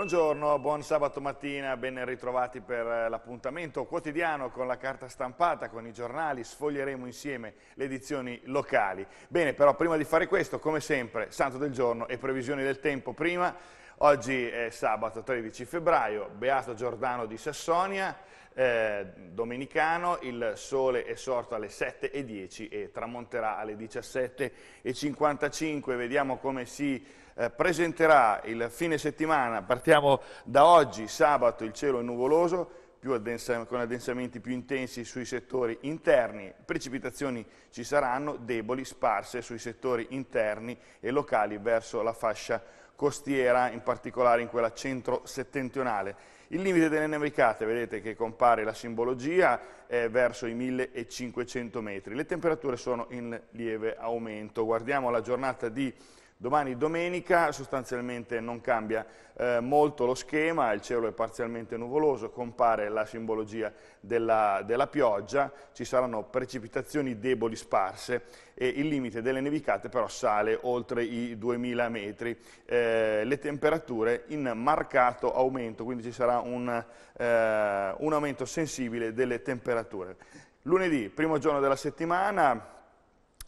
Buongiorno, buon sabato mattina, ben ritrovati per eh, l'appuntamento quotidiano con la carta stampata, con i giornali, sfoglieremo insieme le edizioni locali. Bene, però prima di fare questo, come sempre, santo del giorno e previsioni del tempo. Prima, oggi è sabato 13 febbraio, Beato Giordano di Sassonia, eh, domenicano, il sole è sorto alle 7.10 e tramonterà alle 17.55, vediamo come si eh, presenterà il fine settimana, partiamo da oggi, sabato il cielo è nuvoloso, addensa, con addensamenti più intensi sui settori interni, precipitazioni ci saranno, deboli, sparse sui settori interni e locali verso la fascia costiera, in particolare in quella centro-settentrionale. Il limite delle nevicate, vedete che compare la simbologia, è verso i 1500 metri. Le temperature sono in lieve aumento. Guardiamo la giornata di Domani domenica sostanzialmente non cambia eh, molto lo schema, il cielo è parzialmente nuvoloso, compare la simbologia della, della, pioggia, ci saranno precipitazioni deboli sparse e il limite delle nevicate però sale oltre i 2000 metri. Eh, le temperature in marcato aumento, quindi ci sarà un, eh, un aumento sensibile delle temperature. Lunedì, primo giorno della settimana,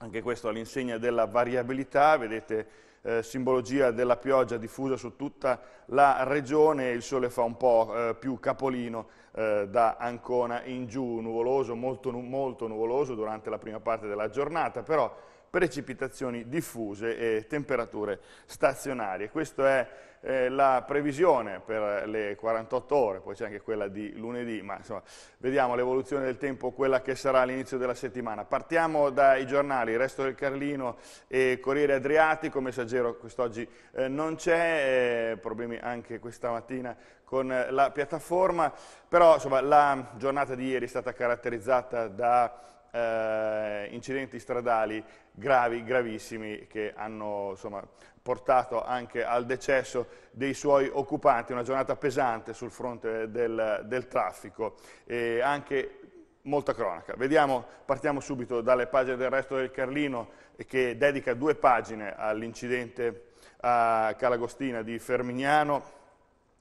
anche questo all'insegna della variabilità, vedete eh, simbologia della pioggia diffusa su tutta la regione, il sole fa un po' eh, più capolino eh, da Ancona in giù, nuvoloso, molto, molto nuvoloso durante la prima parte della giornata, però precipitazioni diffuse e temperature stazionarie. Questo è eh, la previsione per le 48 ore, poi c'è anche quella di lunedì, ma insomma vediamo l'evoluzione del tempo, quella che sarà all'inizio della settimana. Partiamo dai giornali, il resto del Carlino e Corriere Adriatico, messaggero quest'oggi eh, non c'è, eh, problemi anche questa mattina con eh, la piattaforma, però insomma, la giornata di ieri è stata caratterizzata da eh, incidenti stradali gravi, gravissimi, che hanno insomma, portato anche al decesso dei suoi occupanti, una giornata pesante sul fronte del, del traffico e anche molta cronaca. Vediamo, partiamo subito dalle pagine del resto del Carlino che dedica due pagine all'incidente a Calagostina di Fermignano,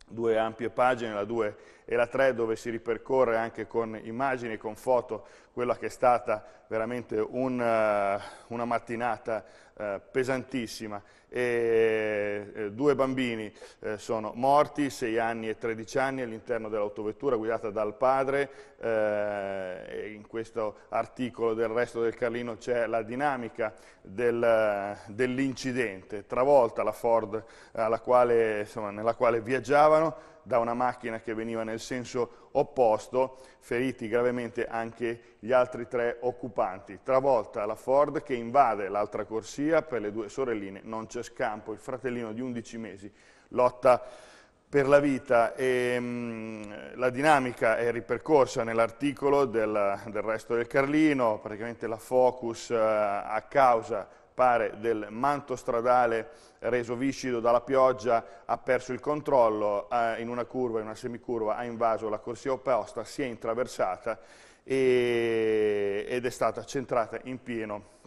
due ampie pagine, la 2 e la 3 dove si ripercorre anche con immagini, con foto, quella che è stata veramente un, eh, una mattinata eh, pesantissima. E, eh, due bambini sono morti, 6 anni e 13 anni, all'interno dell'autovettura guidata dal padre. in questo articolo del resto del Carlino c'è la dinamica del, dell'incidente, travolta la Ford quale, insomma, nella quale viaggiavano, da una macchina che veniva nel senso opposto, feriti gravemente anche gli altri tre occupanti. Travolta la Ford che invade l'altra corsia per le due sorelline, non c'è scampo, il fratellino di 11 mesi lotta per la vita e mh, mm, la dinamica è ripercorsa nell'articolo del, del, resto del Carlino, praticamente la focus uh, a causa pare del manto stradale reso viscido dalla pioggia, ha perso il controllo eh, in una curva, in una semicurva, ha invaso la corsia opposta, si è intraversata e, ed è stata centrata in pieno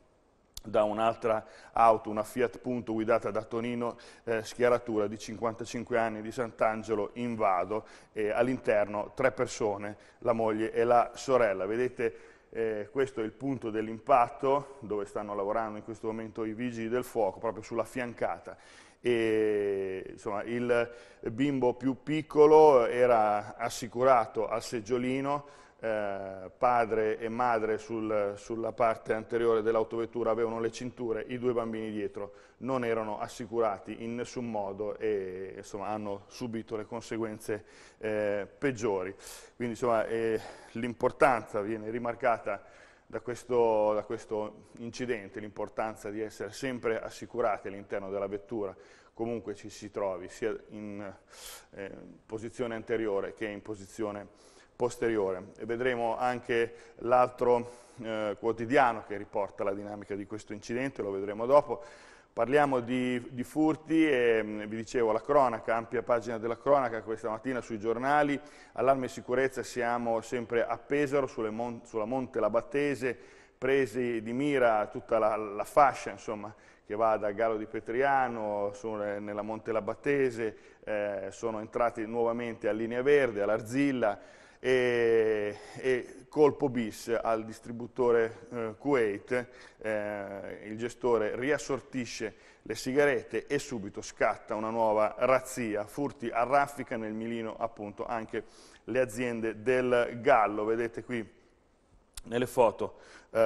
da un'altra auto, una Fiat Punto guidata da Tonino eh, Schiaratura di 55 anni di Sant'Angelo in Vado, all'interno tre persone, la moglie e la sorella. Vedete eh, questo è il punto dell'impatto dove stanno lavorando in questo momento i vigili del fuoco, proprio sulla fiancata. E, insomma, il bimbo più piccolo era assicurato al seggiolino eh, padre e madre sul, sulla parte anteriore dell'autovettura avevano le cinture, i due bambini dietro non erano assicurati in nessun modo e insomma, hanno subito le conseguenze eh, peggiori. Quindi eh, l'importanza viene rimarcata da questo, da questo incidente, l'importanza di essere sempre assicurati all'interno della vettura comunque ci si trovi, sia in eh, posizione anteriore che in posizione anteriore posteriore e vedremo anche l'altro eh, quotidiano che riporta la dinamica di questo incidente, lo vedremo dopo. Parliamo di, di furti e mm, vi dicevo la cronaca, ampia pagina della cronaca questa mattina sui giornali, allarme e sicurezza siamo sempre a Pesaro, mon sulla Monte Labattese, presi di mira tutta la, la fascia insomma, che va da Gallo di Petriano, sono nella Monte Labattese, eh, sono entrati nuovamente a Linea Verde, all'Arzilla, e, e colpo bis al distributore eh, Kuwait, eh, il gestore riassortisce le sigarette e subito scatta una nuova razzia, furti a raffica nel Milino appunto anche le aziende del Gallo, vedete qui nelle foto, eh,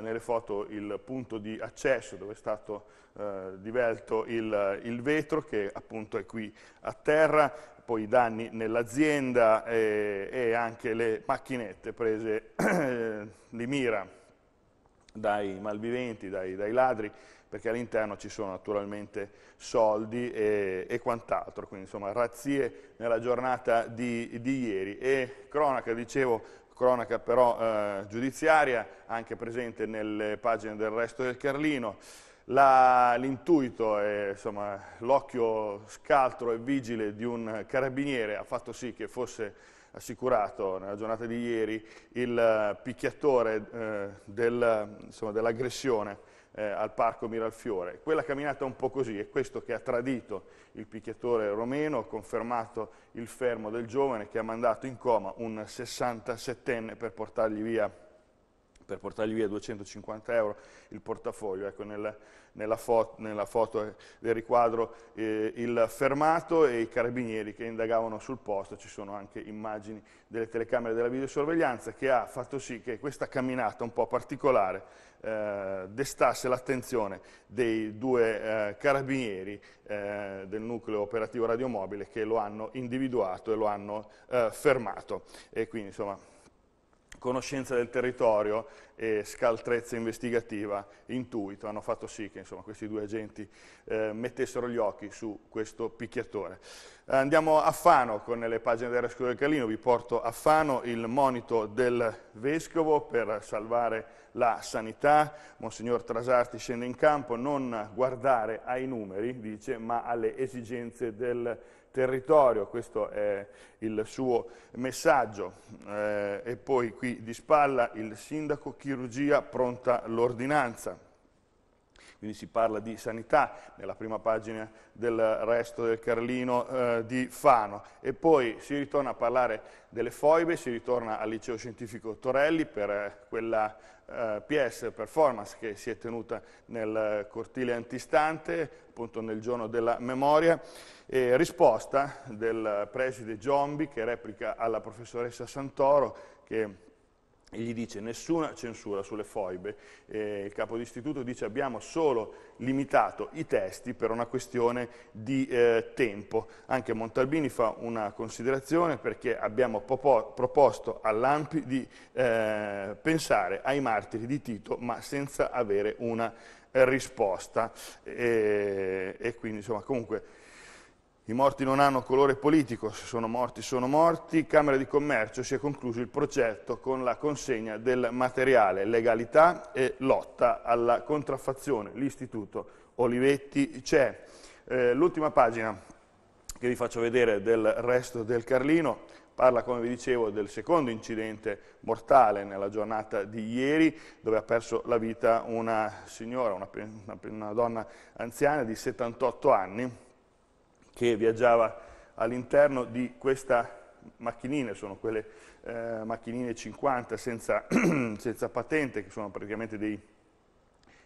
nelle foto, il punto di accesso dove è stato eh, divelto il, il, vetro che appunto è qui a terra, poi i danni nell'azienda e, eh, e, anche le macchinette prese eh, di mira dai malviventi, dai, dai ladri, perché all'interno ci sono naturalmente soldi e, e quant'altro, quindi insomma razzie nella giornata di, di ieri e cronaca, dicevo, cronaca però eh, giudiziaria, anche presente nelle pagine del resto del Carlino, l'intuito e l'occhio scaltro e vigile di un carabiniere ha fatto sì che fosse assicurato nella giornata di ieri il eh, picchiatore eh, del, dell'aggressione eh, al parco Miralfiore. Quella camminata è un po' così, è questo che ha tradito il picchiatore romeno, ha confermato il fermo del giovane che ha mandato in coma un 67enne per portargli via per portargli via 250 euro il portafoglio. Ecco, nel, nella, fo nella, foto eh, del riquadro eh, il fermato e i carabinieri che indagavano sul posto, ci sono anche immagini delle telecamere della videosorveglianza che ha fatto sì che questa camminata un po' particolare eh, destasse l'attenzione dei due eh, carabinieri eh, del nucleo operativo radiomobile che lo hanno individuato e lo hanno eh, fermato. E quindi, insomma, conoscenza del territorio e scaltrezza investigativa, intuito, hanno fatto sì che insomma, questi due agenti eh, mettessero gli occhi su questo picchiatore. Andiamo a Fano con le pagine del Rescue del Calino, vi porto a Fano il monito del Vescovo per salvare la sanità, Monsignor Trasarti scende in campo, non guardare ai numeri, dice, ma alle esigenze del territorio, questo è il suo messaggio. Eh, e poi qui di spalla il sindaco, chirurgia, pronta l'ordinanza. Quindi si parla di sanità nella prima pagina del resto del Carlino eh, di Fano. E poi si ritorna a parlare delle foibe, si ritorna al liceo scientifico Torelli per eh, quella eh, PS Performance che si è tenuta nel cortile antistante, appunto nel giorno della memoria, e risposta del preside Giombi che replica alla professoressa Santoro che e gli dice nessuna censura sulle foibe, eh, il capo di istituto dice abbiamo solo limitato i testi per una questione di eh, tempo, anche Montalbini fa una considerazione perché abbiamo proposto all'Ampi di eh, pensare ai martiri di Tito ma senza avere una risposta e, e quindi insomma comunque i morti non hanno colore politico, se sono morti sono morti, Camera di Commercio si è concluso il progetto con la consegna del materiale, legalità e lotta alla contraffazione, l'istituto Olivetti c'è. Eh, L'ultima pagina che vi faccio vedere del resto del Carlino parla, come vi dicevo, del secondo incidente mortale nella giornata di ieri, dove ha perso la vita una signora, una, una, una donna anziana di 78 anni, che viaggiava all'interno di questa macchinina, sono quelle eh, macchinine 50 senza, senza, patente, che sono praticamente dei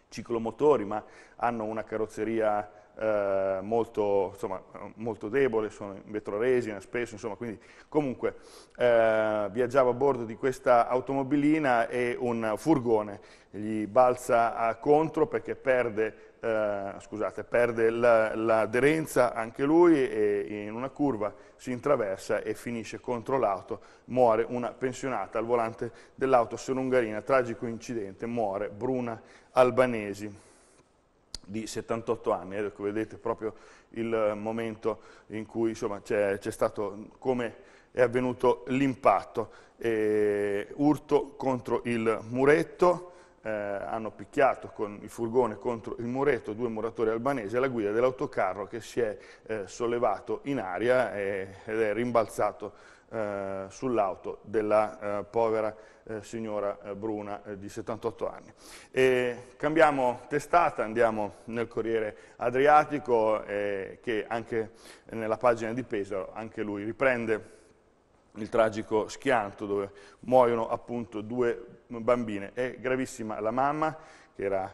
ciclomotori, ma hanno una carrozzeria eh, molto, insomma, molto, debole, sono in vetro resina spesso, insomma, quindi comunque eh, viaggiavo a bordo di questa automobilina e un furgone gli balza contro perché perde, eh, perde l'aderenza la, anche lui e in una curva si intraversa e finisce contro l'auto, muore una pensionata al volante dell'auto serungarina, tragico incidente, muore Bruna Albanesi di 78 anni, ecco, vedete proprio il momento in cui c'è stato come è avvenuto l'impatto, eh, urto contro il muretto, eh, hanno picchiato con il furgone contro il muretto due muratori albanesi alla guida dell'autocarro che si è eh, sollevato in aria eh, ed è rimbalzato eh, sull'auto della eh, povera eh, signora eh, Bruna eh, di 78 anni. E cambiamo testata, andiamo nel Corriere Adriatico eh, che anche nella pagina di Pesaro, anche lui riprende il tragico schianto dove muoiono appunto due bambine. È gravissima la mamma che era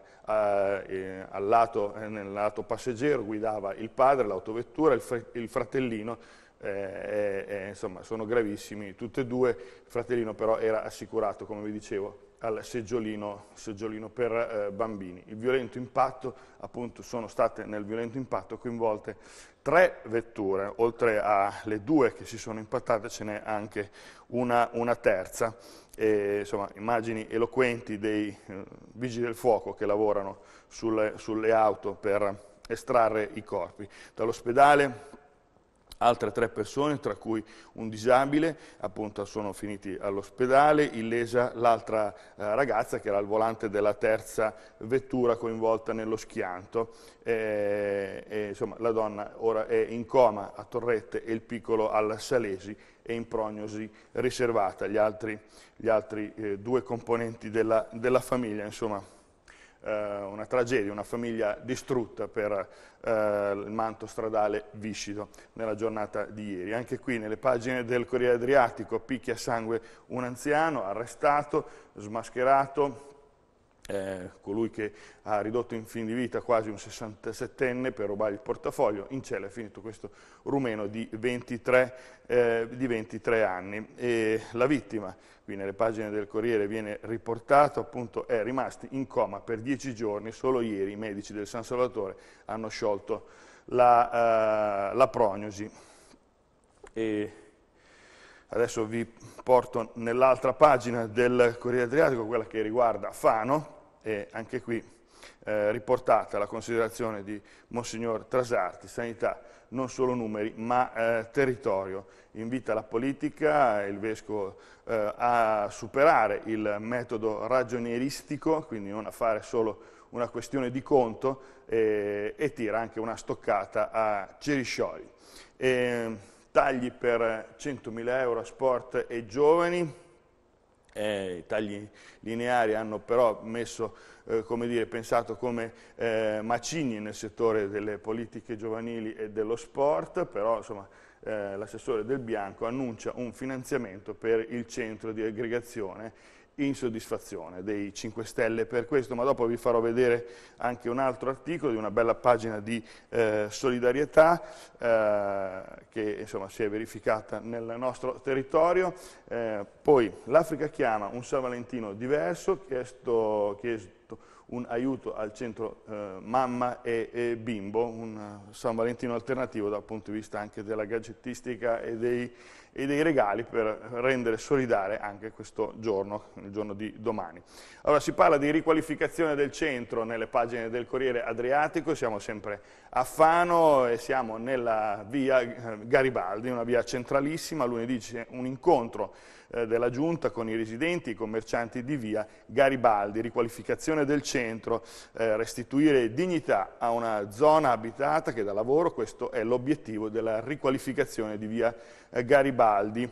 eh, al lato, eh, nel lato passeggero, guidava il padre, l'autovettura, il, fr il fratellino eh, eh, eh, insomma sono gravissimi tutti e due, il fratellino però era assicurato, come vi dicevo, al seggiolino, seggiolino per eh, bambini. Il violento impatto, appunto sono state nel violento impatto coinvolte tre vetture, oltre alle due che si sono impattate ce n'è anche una, una terza, e, insomma immagini eloquenti dei eh, vigili del fuoco che lavorano sulle, sulle auto per estrarre i corpi. Dall'ospedale Altre tre persone, tra cui un disabile, appunto sono finiti all'ospedale, illesa l'altra eh, ragazza che era al volante della terza vettura coinvolta nello schianto. Eh, e, eh, insomma, la donna ora è in coma a Torrette e il piccolo alla Salesi è in prognosi riservata. Gli altri, gli altri eh, due componenti della, della famiglia, insomma, eh, una tragedia, una famiglia distrutta per eh, il manto stradale viscido nella giornata di ieri. Anche qui nelle pagine del Corriere Adriatico picchia a sangue un anziano arrestato, smascherato, eh, colui che ha ridotto in fin di vita quasi un 67enne per rubare il portafoglio, in cella è finito questo rumeno di 23, eh, di 23 anni. E la vittima, qui nelle pagine del Corriere viene riportato, appunto è rimasto in coma per 10 giorni, solo ieri i medici del San Salvatore hanno sciolto la, eh, la prognosi. E adesso vi porto nell'altra pagina del Corriere Adriatico, quella che riguarda Fano, e anche qui eh, riportata la considerazione di Monsignor Trasarti, sanità non solo numeri ma eh, territorio, invita la politica il Vescovo eh, a superare il metodo ragionieristico, quindi non a fare solo una questione di conto e tira anche una stoccata a Ceriscioli. E, ehm, tagli per 100.000 euro a sport e giovani, eh, I tagli lineari hanno però messo, eh, come dire, pensato come eh, macigni nel settore delle politiche giovanili e dello sport, però insomma, eh, l'assessore Del Bianco annuncia un finanziamento per il centro di aggregazione insoddisfazione dei 5 Stelle per questo, ma dopo vi farò vedere anche un altro articolo di una bella pagina di eh, solidarietà eh, che insomma, si è verificata nel nostro territorio. Eh, poi l'Africa chiama un San Valentino diverso, chiesto, chiesto un aiuto al centro eh, mamma e, e, bimbo, un San Valentino alternativo dal punto di vista anche della gadgettistica e dei e dei regali per rendere solidale anche questo giorno, il giorno di domani. Allora si parla di riqualificazione del centro nelle pagine del Corriere Adriatico, siamo sempre a Fano e siamo nella via eh, Garibaldi, una via centralissima, lunedì c'è un incontro eh, della Giunta con i residenti, i commercianti di via Garibaldi, riqualificazione del centro, eh, restituire dignità a una zona abitata che dà lavoro, questo è l'obiettivo della riqualificazione di via Garibaldi eh, Garibaldi.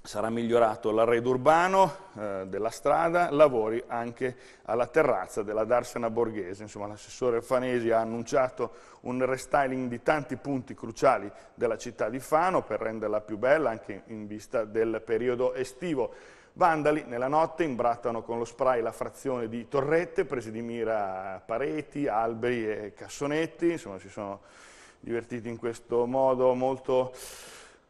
Sarà migliorato l'arredo urbano eh, della strada, lavori anche alla terrazza della Darsena Borghese. Insomma, l'assessore Fanesi ha annunciato un restyling di tanti punti cruciali della città di Fano per renderla più bella anche in vista del periodo estivo. Vandali nella notte imbrattano con lo spray la frazione di torrette, presi di mira pareti, alberi e cassonetti, insomma si sono divertiti in questo modo molto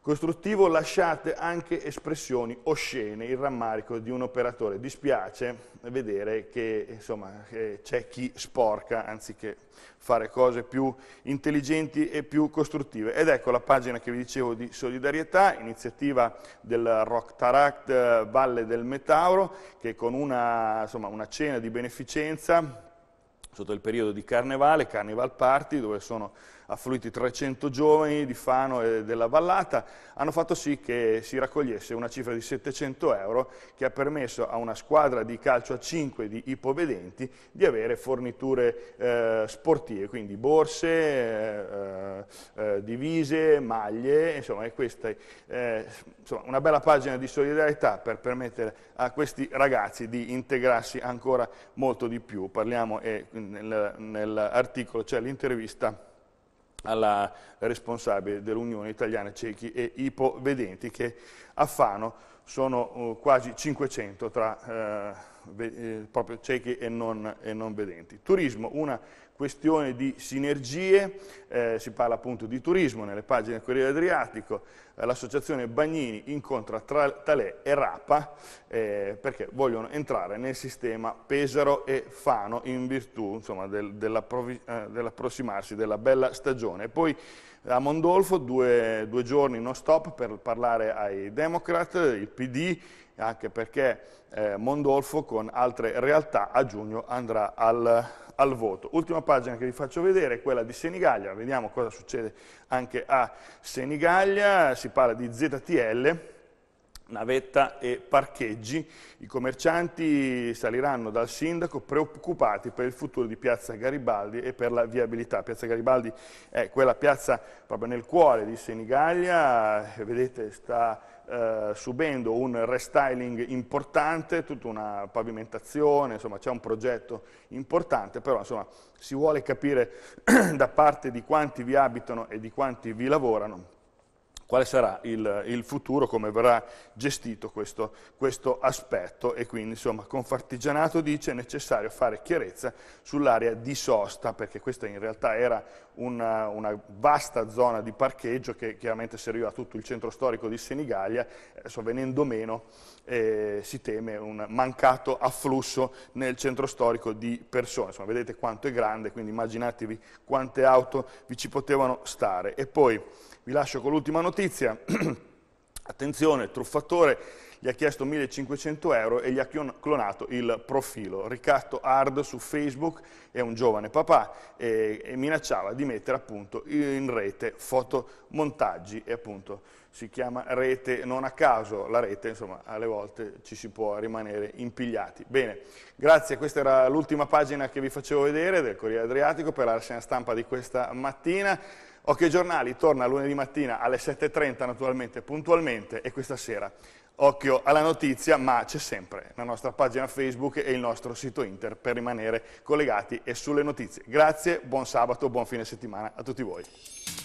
costruttivo lasciate anche espressioni oscene, il rammarico di un operatore. Dispiace vedere che eh, c'è chi sporca anziché fare cose più intelligenti e più costruttive. Ed ecco la pagina che vi dicevo di solidarietà, iniziativa del Rock Taract eh, Valle del Metauro, che con una, insomma, una cena di beneficenza sotto il periodo di carnevale, Carnival Party, dove sono affluiti 300 giovani di Fano e della Vallata, hanno fatto sì che si raccogliesse una cifra di 700 euro che ha permesso a una squadra di calcio a 5 di ipovedenti di avere forniture eh, sportive, quindi borse, eh, eh, divise, maglie, insomma, questa, eh, insomma, una bella pagina di solidarietà per permettere a questi ragazzi di integrarsi ancora molto di più. Parliamo nell'articolo, c'è cioè l'intervista alla responsabile dell'Unione Italiana Ciechi e Ipovedenti che a Fano sono eh, quasi 500 tra eh, eh, proprio ciechi e non, e non, vedenti. Turismo, una questione di sinergie, eh, si parla appunto di turismo nelle pagine del Corriere Adriatico, eh, l'associazione Bagnini incontra tra Talè e Rapa perché vogliono entrare nel sistema Pesaro e Fano in virtù dell'approssimarsi dell della bella stagione. Poi a Mondolfo due, due giorni non stop per parlare ai Democrat, il PD, anche perché eh, Mondolfo con altre realtà a giugno andrà al, al, voto. Ultima pagina che vi faccio vedere è quella di Senigallia, vediamo cosa succede anche a Senigallia, si parla di ZTL, navetta e parcheggi, i commercianti saliranno dal sindaco preoccupati per il futuro di Piazza Garibaldi e per la viabilità. Piazza Garibaldi è quella piazza proprio nel cuore di Senigallia, vedete sta eh, subendo un restyling importante, tutta una pavimentazione, insomma c'è un progetto importante, però insomma si vuole capire da parte di quanti vi abitano e di quanti vi lavorano quale sarà il, il, futuro, come verrà gestito questo, questo, aspetto e quindi insomma Confartigianato dice è necessario fare chiarezza sull'area di sosta perché questa in realtà era una, una vasta zona di parcheggio che chiaramente serviva a tutto il centro storico di Senigallia, adesso eh, venendo meno eh, si teme un mancato afflusso nel centro storico di persone. Insomma, vedete quanto è grande, quindi immaginatevi quante auto vi ci potevano stare. E poi vi lascio con l'ultima notizia. Attenzione, il truffatore gli ha chiesto 1500 euro e gli ha clonato il profilo. Ricatto Hard su Facebook è un giovane papà e, e minacciava di mettere appunto in rete fotomontaggi e appunto si chiama rete non a caso, la rete insomma alle volte ci si può rimanere impigliati. Bene, grazie, questa era l'ultima pagina che vi facevo vedere del Corriere Adriatico per la rassegna stampa di questa mattina. Occhio ai giornali torna lunedì mattina alle 7.30 naturalmente puntualmente e questa sera occhio alla notizia, ma c'è sempre la nostra pagina Facebook e il nostro sito Inter per rimanere collegati e sulle notizie. Grazie, buon sabato, buon fine settimana a tutti voi.